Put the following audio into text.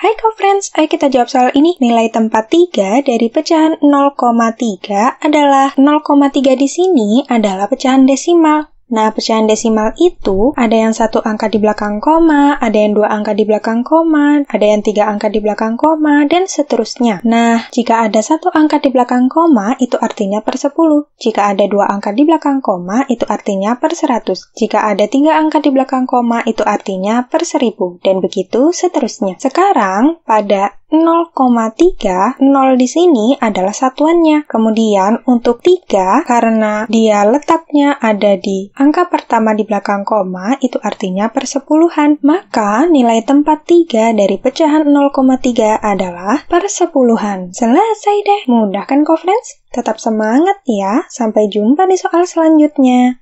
Hai co-friends, ayo kita jawab soal ini. Nilai tempat 3 dari pecahan 0,3 adalah 0,3 di sini adalah pecahan desimal. Nah, pecahan desimal itu ada yang satu angka di belakang koma, ada yang dua angka di belakang koma, ada yang tiga angka di belakang koma, dan seterusnya. Nah, jika ada satu angka di belakang koma, itu artinya per sepuluh. Jika ada dua angka di belakang koma, itu artinya per seratus. Jika ada tiga angka di belakang koma, itu artinya per seribu Dan begitu seterusnya. Sekarang, pada 0,3, 0 di sini adalah satuannya. Kemudian untuk 3, karena dia letaknya ada di angka pertama di belakang koma, itu artinya persepuluhan. Maka nilai tempat 3 dari pecahan 0,3 adalah persepuluhan. Selesai deh, mudah kan, conference? Tetap semangat ya, sampai jumpa di soal selanjutnya.